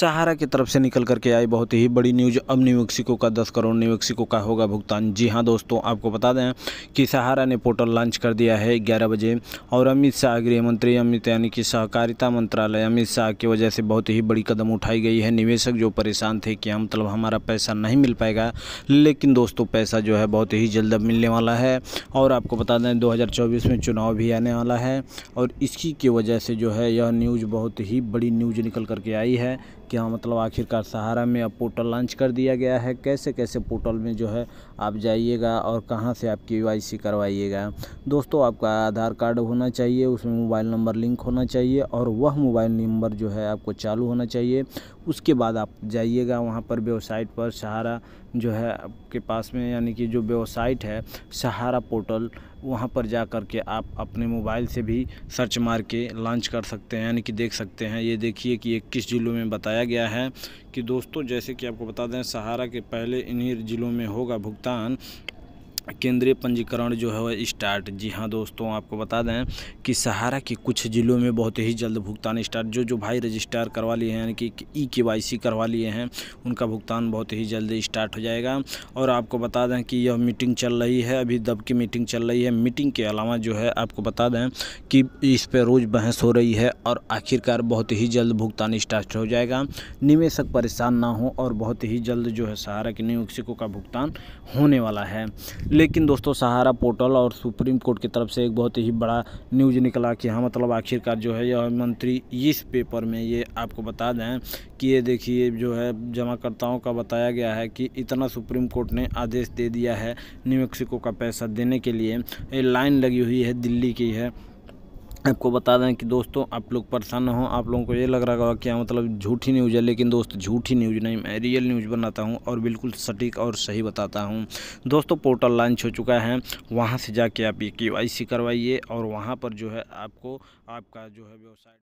सहारा की तरफ से निकल करके आई बहुत ही बड़ी न्यूज अब न्यू मेक्सिको का दस करोड़ न्यू मेक्सिको का होगा भुगतान जी हाँ दोस्तों आपको बता दें कि सहारा ने पोर्टल लॉन्च कर दिया है ग्यारह बजे और अमित शाह गृह मंत्री अमित यानी कि सहकारिता मंत्रालय अमित शाह की वजह से बहुत ही बड़ी कदम उठाई गई है निवेशक जो परेशान थे कि हम मतलब हमारा पैसा नहीं मिल पाएगा लेकिन दोस्तों पैसा जो है बहुत ही जल्द अब मिलने वाला है और आपको बता दें दो में चुनाव भी आने वाला है और इसी की वजह से जो है यह न्यूज़ बहुत ही बड़ी न्यूज़ निकल करके आई है कि हाँ मतलब आखिरकार सहारा में अब पोर्टल लॉन्च कर दिया गया है कैसे कैसे पोर्टल में जो है आप जाइएगा और कहाँ से आप के करवाइएगा दोस्तों आपका आधार कार्ड होना चाहिए उसमें मोबाइल नंबर लिंक होना चाहिए और वह मोबाइल नंबर जो है आपको चालू होना चाहिए उसके बाद आप जाइएगा वहाँ पर वेबसाइट पर सहारा जो है आपके पास में यानी कि जो वेबसाइट है सहारा पोर्टल वहाँ पर जा कर के आप अपने मोबाइल से भी सर्च मार के लॉन्च कर सकते हैं यानी कि देख सकते हैं ये देखिए कि किस ज़िलों में बताया गया है कि दोस्तों जैसे कि आपको बता दें सहारा के पहले इन्हीं ज़िलों में होगा भुगतान केंद्रीय पंजीकरण जो है वह स्टार्ट जी हाँ दोस्तों आपको बता दें कि सहारा के कुछ ज़िलों में बहुत ही जल्द भुगतान स्टार्ट जो जो भाई रजिस्ट्रार करवा लिए हैं यानी कि ई के वाई सी करवा लिए हैं उनका भुगतान बहुत ही जल्द स्टार्ट हो जाएगा और आपको बता दें कि यह मीटिंग चल रही है अभी दब की मीटिंग चल रही है मीटिंग के अलावा जो है आपको बता दें कि इस पर रोज़ बहस हो रही है और आखिरकार बहुत ही जल्द भुगतान स्टार्ट हो जाएगा निवेशक परेशान ना हो और बहुत ही जल्द जो है सहारा के निवेशकों का भुगतान होने वाला है लेकिन दोस्तों सहारा पोर्टल और सुप्रीम कोर्ट की तरफ से एक बहुत ही बड़ा न्यूज़ निकला कि हाँ मतलब आखिरकार जो है यह मंत्री इस पेपर में ये आपको बता दें कि ये देखिए जो है जमाकर्ताओं का बताया गया है कि इतना सुप्रीम कोर्ट ने आदेश दे दिया है न्यू मैक्सिको का पैसा देने के लिए लाइन लगी हुई है दिल्ली की है आपको बता दें कि दोस्तों आप लोग परेशान हो आप लोगों को ये लग रहा होगा क्या मतलब झूठी न्यूज़ है लेकिन दोस्त झूठी न्यूज़ नहीं मैं रियल न्यूज़ बनाता हूँ और बिल्कुल सटीक और सही बताता हूँ दोस्तों पोर्टल लॉन्च हो चुका है वहाँ से जाके आप ये के करवाइए और वहाँ पर जो है आपको आपका जो है व्यवसाय